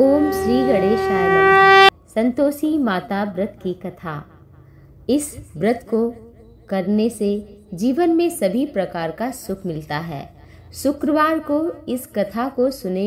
ओम श्री गणेश संतोषी माता व्रत की कथा इस व्रत को करने से जीवन में सभी प्रकार का सुख मिलता है शुक्रवार को इस कथा को सुने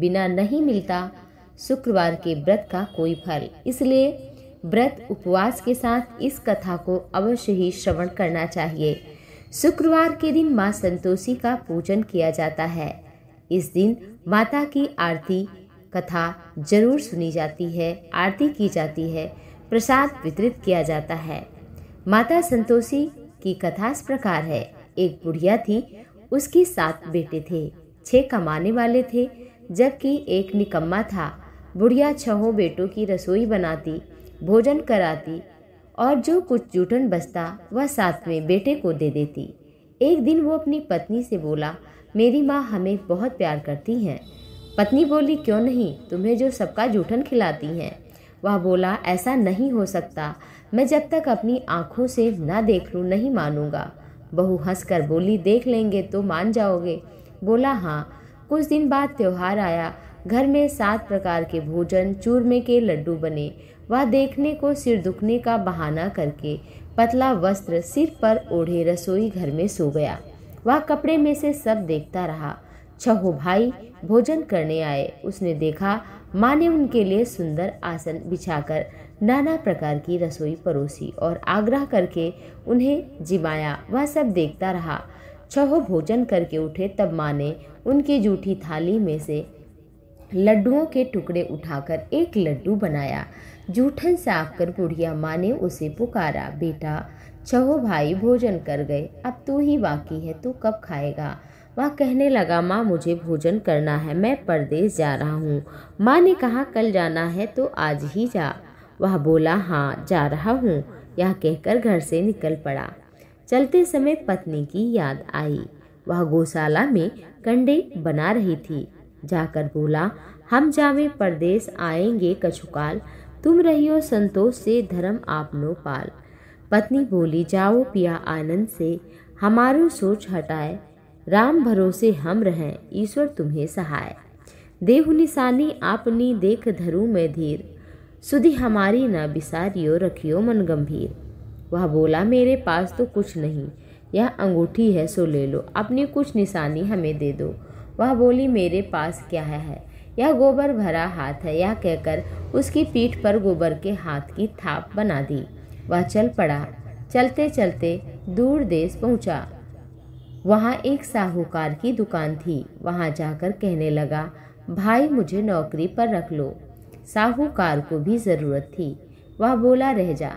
बिना नहीं मिलता शुक्रवार के व्रत का कोई फल इसलिए व्रत उपवास के साथ इस कथा को अवश्य ही श्रवण करना चाहिए शुक्रवार के दिन माँ संतोषी का पूजन किया जाता है इस दिन माता की आरती कथा जरूर सुनी जाती है आरती की जाती है प्रसाद वितरित किया जाता है माता संतोषी की कथा इस प्रकार है एक बुढ़िया थी उसके सात बेटे थे छह कमाने वाले थे जबकि एक निकम्मा था बुढ़िया छहों बेटों की रसोई बनाती भोजन कराती और जो कुछ जूठन बसता वह सातवें बेटे को दे देती एक दिन वो अपनी पत्नी से बोला मेरी माँ हमें बहुत प्यार करती हैं पत्नी बोली क्यों नहीं तुम्हें जो सबका जूठन खिलाती हैं वह बोला ऐसा नहीं हो सकता मैं जब तक अपनी आंखों से ना देख लूँ नहीं मानूंगा बहू हंस बोली देख लेंगे तो मान जाओगे बोला हाँ कुछ दिन बाद त्यौहार आया घर में सात प्रकार के भोजन चूरमे के लड्डू बने वह देखने को सिर दुखने का बहाना करके पतला वस्त्र सिर पर ओढ़े रसोई घर में सो गया वह कपड़े में से सब देखता रहा छहो भाई भोजन करने आए उसने देखा माँ ने उनके लिए सुंदर आसन बिछाकर नाना प्रकार की रसोई परोसी और आग्रह करके उन्हें जिमाया वह सब देखता रहा छहो भोजन करके उठे तब माँ ने उनकी जूठी थाली में से लड्डुओं के टुकड़े उठाकर एक लड्डू बनाया जूठन साफ कर बुढ़िया माँ ने उसे पुकारा बेटा छहो भाई भोजन कर गए अब तू ही बाकी है तू कब खाएगा वह कहने लगा माँ मुझे भोजन करना है मैं परदेश जा रहा हूँ माँ ने कहा कल जाना है तो आज ही जा वह बोला हाँ जा रहा हूँ यह कहकर घर से निकल पड़ा चलते समय पत्नी की याद आई वह गौशाला में कंडे बना रही थी जाकर बोला हम जावे परदेश आएंगे कछुकाल तुम रहियो संतोष से धर्म आपनो पाल पत्नी बोली जाओ पिया आनंद से हमारो सोच हटाए राम भरोसे हम रहें ईश्वर तुम्हें सहाय देहु निशानी आपनी देख धरू में धीर सुधी हमारी न बिसारियो रखियो मन गंभीर वह बोला मेरे पास तो कुछ नहीं यह अंगूठी है सो ले लो अपनी कुछ निशानी हमें दे दो वह बोली मेरे पास क्या है यह गोबर भरा हाथ है यह कहकर उसकी पीठ पर गोबर के हाथ की थाप बना दी वह चल पड़ा चलते चलते दूर देश पहुंचा वहाँ एक साहूकार की दुकान थी वहाँ जाकर कहने लगा भाई मुझे नौकरी पर रख लो साहूकार को भी ज़रूरत थी वह बोला रह जा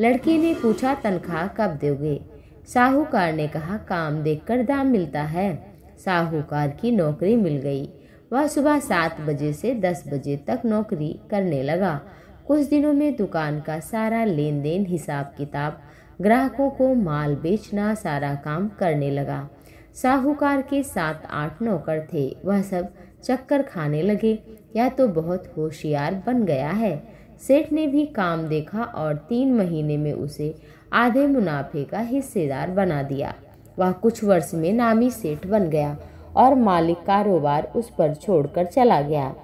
लड़के ने पूछा तनख्वाह कब दोगे साहूकार ने कहा काम देखकर दाम मिलता है साहूकार की नौकरी मिल गई वह सुबह सात बजे से दस बजे तक नौकरी करने लगा कुछ दिनों में दुकान का सारा लेन देन हिसाब किताब ग्राहकों को माल बेचना सारा काम करने लगा साहूकार के सात आठ नौकर थे वह सब चक्कर खाने लगे या तो बहुत होशियार बन गया है सेठ ने भी काम देखा और तीन महीने में उसे आधे मुनाफे का हिस्सेदार बना दिया वह कुछ वर्ष में नामी सेठ बन गया और मालिक कारोबार उस पर छोड़कर चला गया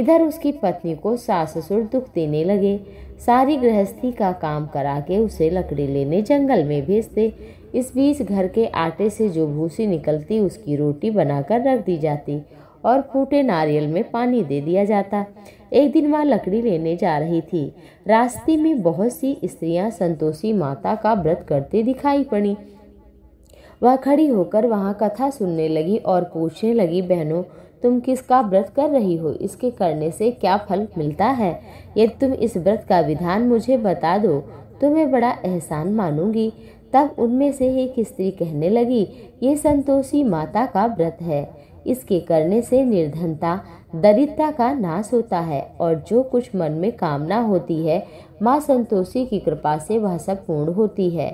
इधर उसकी पत्नी को सास ससुर दुख देने लगे सारी गृहस्थी का काम करा के उसे लकड़ी लेने जंगल में भेजते इस बीच घर के आटे से जो भूसी निकलती उसकी रोटी बनाकर रख दी जाती और फूटे नारियल में पानी दे दिया जाता एक दिन माँ लकड़ी लेने जा रही थी रास्ते में बहुत सी स्त्रियां संतोषी माता का व्रत करते दिखाई पड़ी वह खड़ी होकर वहाँ कथा सुनने लगी और पूछने लगी बहनों तुम किसका व्रत कर रही हो इसके करने से क्या फल मिलता है यदि तुम इस व्रत का विधान मुझे बता दो तो मैं बड़ा एहसान मानूंगी तब उनमें से एक स्त्री कहने लगी ये संतोषी माता का व्रत है इसके करने से निर्धनता दरिद्रता का नाश होता है और जो कुछ मन में कामना होती है माँ संतोषी की कृपा से वह सब पूर्ण होती है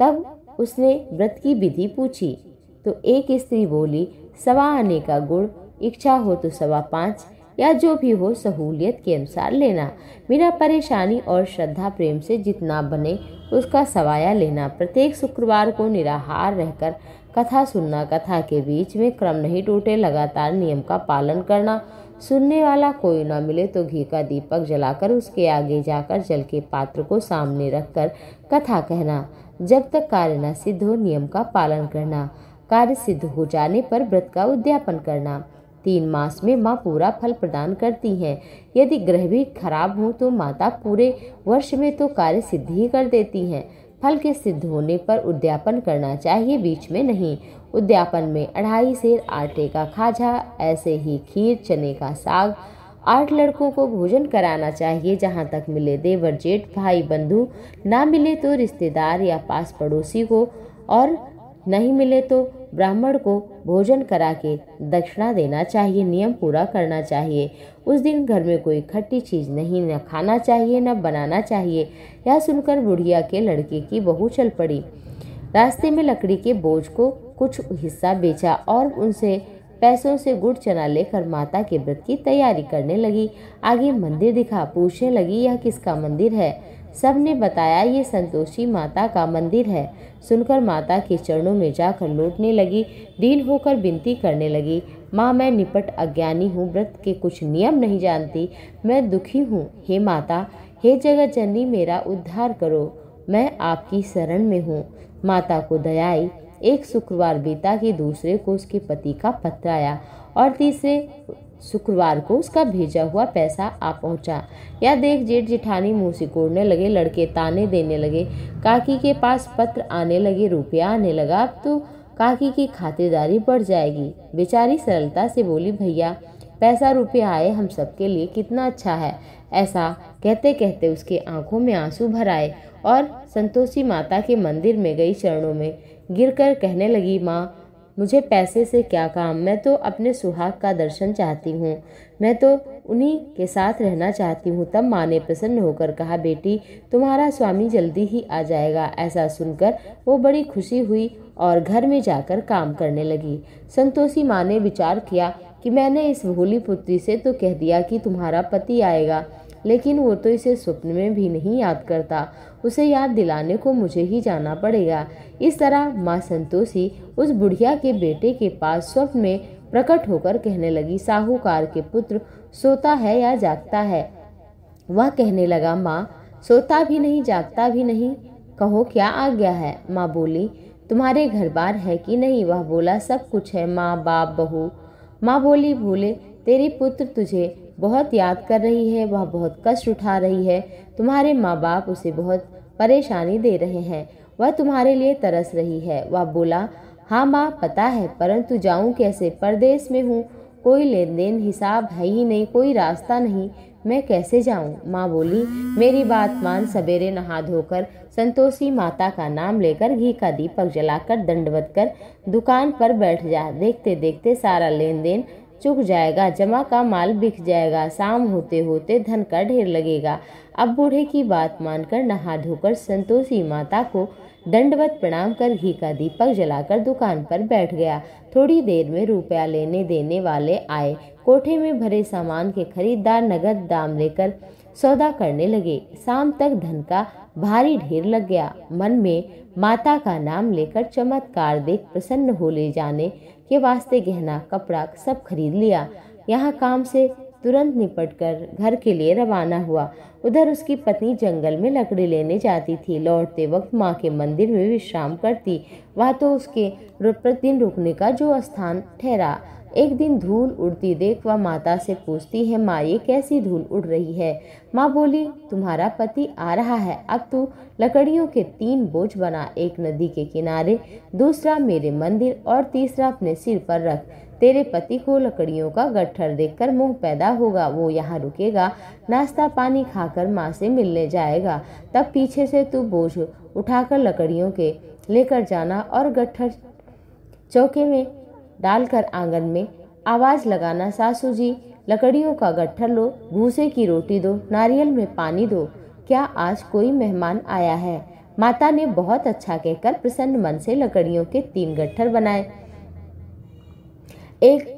तब उसने व्रत की विधि पूछी तो एक स्त्री बोली सवा आने का गुड़ इच्छा हो तो सवा पाँच या जो भी हो सहूलियत के अनुसार लेना बिना परेशानी और श्रद्धा प्रेम से जितना बने उसका सवाया लेना प्रत्येक शुक्रवार को निराहार रहकर कथा सुनना कथा के बीच में क्रम नहीं टूटे लगातार नियम का पालन करना सुनने वाला कोई ना मिले तो घी का दीपक जलाकर उसके आगे जाकर जल के पात्र को सामने रखकर कथा कहना जब तक कार्य न सिद्ध हो नियम का पालन करना कार्य सिद्ध हो जाने पर व्रत का उद्यापन करना तीन मास में माँ पूरा फल प्रदान करती हैं यदि ग्रह भी खराब हो तो माता पूरे वर्ष में तो कार्य सिद्धि ही कर देती हैं फल के सिद्ध होने पर उद्यापन करना चाहिए बीच में नहीं उद्यापन में अढ़ाई सेर आटे का खाजा ऐसे ही खीर चने का साग आठ लड़कों को भोजन कराना चाहिए जहाँ तक मिले देवर जेठ भाई बंधु ना मिले तो रिश्तेदार या पास पड़ोसी को और नहीं मिले तो ब्राह्मण को भोजन करा के दक्षिणा देना चाहिए नियम पूरा करना चाहिए उस दिन घर में कोई खट्टी चीज़ नहीं न खाना चाहिए न बनाना चाहिए यह सुनकर बुढ़िया के लड़के की बहू चल पड़ी रास्ते में लकड़ी के बोझ को कुछ हिस्सा बेचा और उनसे पैसों से गुड़ चना लेकर माता के व्रत की तैयारी करने लगी आगे मंदिर दिखा पूछने लगी यह किसका मंदिर है सब ने बताया ये संतोषी माता का मंदिर है सुनकर माता के चरणों में जाकर लौटने लगी दीन होकर विनती करने लगी माँ मैं निपट अज्ञानी हूँ व्रत के कुछ नियम नहीं जानती मैं दुखी हूँ हे माता हे जगत जननी मेरा उद्धार करो मैं आपकी शरण में हूँ माता को दयाई एक शुक्रवार बीता कि दूसरे को उसके पति का पत्र आया और तीसरे शुक्रवार को उसका भेजा हुआ पैसा आ पहुंचा यह देख जेठ जेठानी मुंह सिकोड़ने लगे लड़के ताने देने लगे काकी के पास पत्र आने लगे रुपया आने लगा अब तो काकी की खातिरदारी बढ़ जाएगी बेचारी सरलता से बोली भैया पैसा रुपया आए हम सबके लिए कितना अच्छा है ऐसा कहते कहते उसके आंखों में आंसू भर आए और संतोषी माता के मंदिर में गई चरणों में गिरकर कहने लगी माँ मुझे पैसे से क्या काम मैं तो अपने सुहाग का दर्शन चाहती हूँ मैं तो उन्हीं के साथ रहना चाहती हूँ तब माँ ने प्रसन्न होकर कहा बेटी तुम्हारा स्वामी जल्दी ही आ जाएगा ऐसा सुनकर वो बड़ी खुशी हुई और घर में जाकर काम करने लगी संतोषी माँ ने विचार किया कि मैंने इस भोली पुत्री से तो कह दिया कि तुम्हारा पति आएगा लेकिन वो तो इसे स्वप्न में भी नहीं याद करता उसे याद दिलाने को मुझे ही जाना पड़ेगा इस तरह माँ संतोषी उस बुढ़िया के बेटे के पास स्वप्न में प्रकट होकर कहने लगी साहूकार के पुत्र सोता है या जागता है वह कहने लगा माँ सोता भी नहीं जागता भी नहीं कहो क्या आ गया है माँ बोली तुम्हारे घर बार है कि नहीं वह बोला सब कुछ है माँ बाप बहू माँ बोली भूले तेरे पुत्र तुझे बहुत याद कर रही है वह बहुत कष्ट उठा रही है तुम्हारे माँ बाप उसे बहुत परेशानी दे रहे हैं वह तुम्हारे लिए तरस रही है वह बोला हाँ माँ पता है परंतु जाऊँ कैसे परदेश में हूँ कोई लेन देन हिसाब है ही नहीं कोई रास्ता नहीं मैं कैसे जाऊं माँ बोली मेरी बात मान सवेरे नहा धोकर संतोषी माता का नाम लेकर घी का दीपक जलाकर दंडवत कर दुकान पर बैठ जा देखते देखते सारा लेन देन चुक जाएगा जमा का माल बिक जाएगा शाम होते होते धन का ढेर लगेगा अब बूढ़े की बात मानकर नहा धोकर संतोषी माता को दंडवत प्रणाम कर घी का दीपक जलाकर दुकान पर बैठ गया थोड़ी देर में रुपया लेने देने वाले आए कोठे में भरे सामान के खरीदार नगद दाम लेकर सौदा करने लगे शाम तक धन का भारी ढेर लग गया मन में माता का नाम लेकर चमत्कार देख प्रसन्न हो ले जाने के वास्ते गहना कपड़ा सब खरीद लिया यहाँ काम से तुरंत निपट कर घर के लिए रवाना हुआ उधर उसकी पत्नी जंगल में लकड़ी लेने जाती थी लौटते वक्त माँ के मंदिर में विश्राम करती वह तो उसके प्रतिदिन रुकने का जो स्थान ठहरा एक दिन धूल उड़ती देख वह माता से पूछती है माँ ये कैसी धूल उड़ रही है माँ बोली तुम्हारा पति आ रहा है अब तू लकड़ियों के तीन बोझ बना एक नदी के किनारे दूसरा मेरे मंदिर और तीसरा अपने सिर पर रख तेरे पति को लकड़ियों का गट्ठर देखकर मुंह पैदा होगा वो यहाँ रुकेगा नाश्ता पानी खाकर माँ से मिलने जाएगा तब पीछे से तू बोझ उठाकर लकड़ियों के लेकर जाना और गट्ठर चौके में डालकर आंगन में आवाज लगाना सासू जी लकड़ियों का गट्ठर लो भूसे की रोटी दो नारियल में पानी दो क्या आज कोई मेहमान आया है माता ने बहुत अच्छा कहकर प्रसन्न मन से लकड़ियों के तीन गट्ठर बनाए एक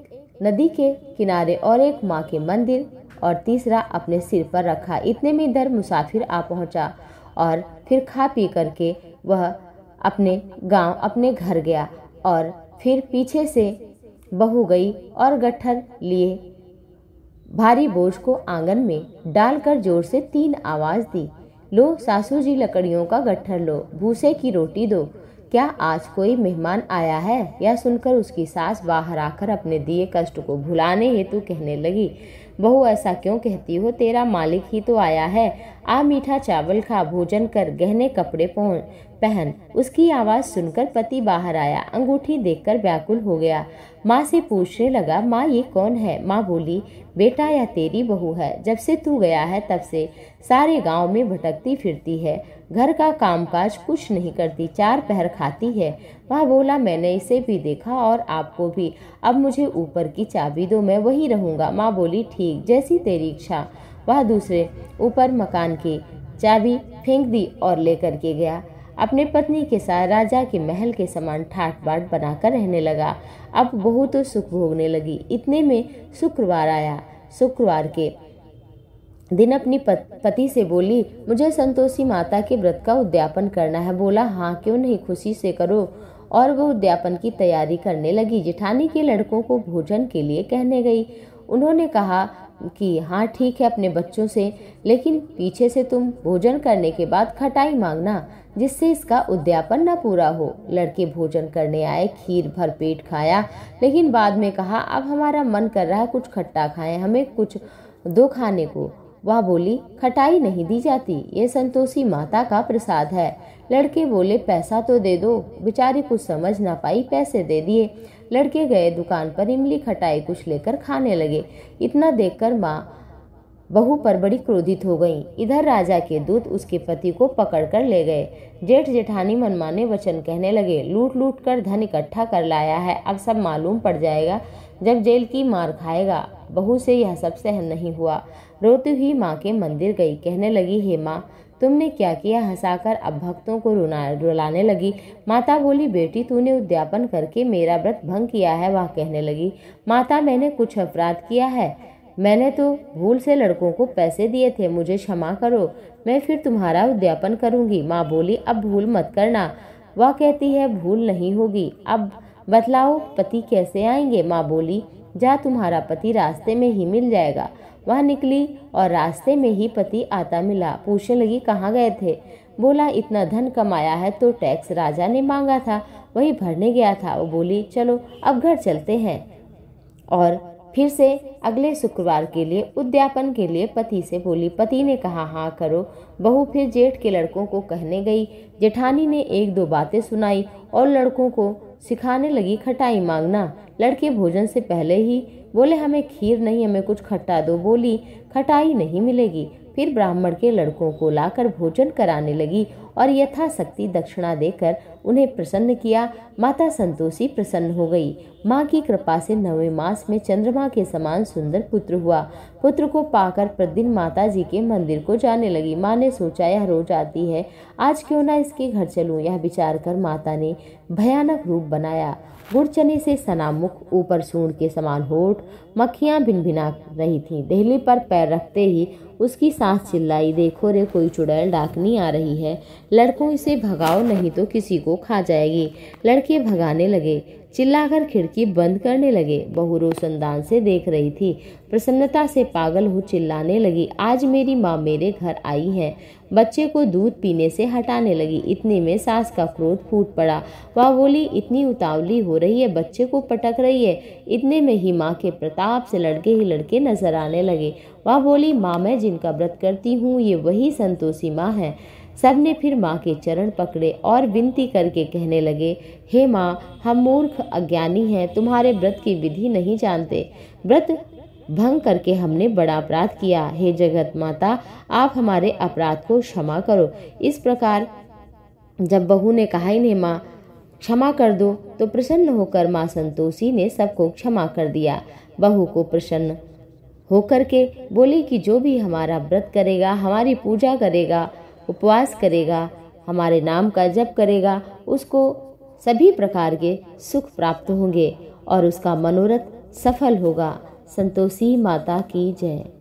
नदी के किनारे और एक माँ के मंदिर और तीसरा अपने सिर पर रखा इतने में इधर मुसाफिर आ पहुंचा और फिर खा पी करके वह अपने गांव अपने घर गया और फिर पीछे से बहु गई और गट्ठर लिए भारी बोझ को आंगन में डालकर जोर से तीन आवाज दी लो सासू जी लकड़ियों का गट्ठर लो भूसे की रोटी दो क्या आज कोई मेहमान आया है यह सुनकर उसकी सास बाहर आकर अपने दिए कष्ट को भुलाने हेतु कहने लगी बहू ऐसा क्यों कहती हो तेरा मालिक ही तो आया है आ मीठा चावल खा भोजन कर गहने कपड़े पहन उसकी आवाज़ सुनकर पति बाहर आया अंगूठी देखकर व्याकुल हो गया माँ से पूछने लगा माँ ये कौन है माँ बोली बेटा या तेरी बहू है जब से तू गया है तब से सारे गांव में भटकती फिरती है घर का कामकाज कुछ नहीं करती चार पहर खाती है वह बोला मैंने इसे भी देखा और आपको भी अब मुझे ऊपर की चाबी दो मैं वही रहूँगा माँ बोली ठीक जैसी तेरी इच्छा वह दूसरे ऊपर मकान की चाबी फेंक दी और लेकर के गया अपने पत्नी के साथ राजा के महल के समान ठाट बाट बनाकर रहने लगा अब बहुत तो सुख भोगने लगी इतने में शुक्रवार आया शुक्रवार के दिन अपनी पति से बोली मुझे संतोषी माता के व्रत का उद्यापन करना है बोला हाँ क्यों नहीं खुशी से करो और वह उद्यापन की तैयारी करने लगी जेठानी के लड़कों को भोजन के लिए कहने गई उन्होंने कहा कि हाँ ठीक है अपने बच्चों से लेकिन पीछे से तुम भोजन करने के बाद खटाई मांगना जिससे इसका उद्यापन न पूरा हो लड़के भोजन करने आए खीर भर पेट खाया लेकिन बाद में कहा अब हमारा मन कर रहा है कुछ खट्टा खाएं हमें कुछ दो खाने को वह बोली खटाई नहीं दी जाती ये संतोषी माता का प्रसाद है लड़के बोले पैसा तो दे दो बेचारी कुछ समझ ना पाई पैसे दे दिए लड़के गए दुकान पर इमली खटाई कुछ लेकर खाने लगे इतना देखकर माँ बहू पर बड़ी क्रोधित हो गई इधर राजा के दूत उसके पति को पकड़कर ले गए जेठ जेठानी मनमाने वचन कहने लगे लूट लूट कर धन इकट्ठा कर लाया है अब सब मालूम पड़ जाएगा जब जेल की मार खाएगा बहू से यह सब सहन नहीं हुआ रोती हुई माँ के मंदिर गई कहने लगी हे माँ तुमने क्या किया हंसाकर अब भक्तों को रुना रुलाने लगी माता बोली बेटी तूने उद्यापन करके मेरा व्रत भंग किया है वह कहने लगी माता मैंने कुछ अपराध किया है मैंने तो भूल से लड़कों को पैसे दिए थे मुझे क्षमा करो मैं फिर तुम्हारा उद्यापन करूंगी माँ बोली अब भूल मत करना वह कहती है भूल नहीं होगी अब बतलाओ पति कैसे आएंगे माँ बोली जहाँ तुम्हारा पति रास्ते में ही मिल जाएगा वह निकली और रास्ते में ही पति आता मिला पूछने लगी कहाँ गए थे बोला इतना धन कमाया है तो टैक्स राजा ने मांगा था वही भरने गया था वो बोली चलो अब घर चलते हैं और फिर से अगले शुक्रवार के लिए उद्यापन के लिए पति से बोली पति ने कहा हाँ करो बहू फिर जेठ के लड़कों को कहने गई जेठानी ने एक दो बातें सुनाई और लड़कों को सिखाने लगी खटाई मांगना लड़के भोजन से पहले ही बोले हमें खीर नहीं हमें कुछ खट्टा दो बोली खटाई नहीं मिलेगी फिर ब्राह्मण के लड़कों को लाकर भोजन कराने लगी और यथाशक्ति दक्षिणा देकर उन्हें प्रसन्न किया माता संतोषी प्रसन्न हो गई माँ की कृपा से नवे मास में चंद्रमा के समान सुंदर पुत्र हुआ पुत्र को पाकर प्रतिदिन माता जी के मंदिर को जाने लगी माँ ने सोचा यह रोज आती है आज क्यों ना इसके घर चलूँ यह विचार कर माता ने भयानक रूप बनाया गुड़ चने से सना मुख ऊपर सूंड के समान होठ मक्खियां भिनभिना रही थीं दहली पर पैर रखते ही उसकी सांस चिल्लाई देखो रे कोई चुड़ैल डाकनी आ रही है लड़कों इसे भगाओ नहीं तो किसी को खा जाएगी लड़के भगाने लगे चिल्लाकर खिड़की बंद करने लगे बहू रोशनदान से देख रही थी प्रसन्नता से पागल हो चिल्लाने लगी आज मेरी माँ मेरे घर आई है बच्चे को दूध पीने से हटाने लगी इतने में सास का क्रोध फूट पड़ा वह बोली इतनी उतावली हो रही है बच्चे को पटक रही है इतने में ही माँ के प्रताप से लड़के ही लड़के नजर आने लगे वह बोली माँ मैं जिनका व्रत करती हूँ ये वही संतोषी माँ है सब ने फिर माँ के चरण पकड़े और विनती करके कहने लगे हे माँ हम मूर्ख अज्ञानी हैं तुम्हारे व्रत की विधि नहीं जानते व्रत भंग करके हमने बड़ा अपराध किया हे जगत माता आप हमारे अपराध को क्षमा करो इस प्रकार जब बहू ने कहा इन्हें माँ क्षमा कर दो तो प्रसन्न होकर माँ संतोषी ने सबको क्षमा कर दिया बहू को प्रसन्न होकर के बोली कि जो भी हमारा व्रत करेगा हमारी पूजा करेगा उपवास करेगा हमारे नाम का जप करेगा उसको सभी प्रकार के सुख प्राप्त होंगे और उसका मनोरथ सफल होगा संतोषी माता की जय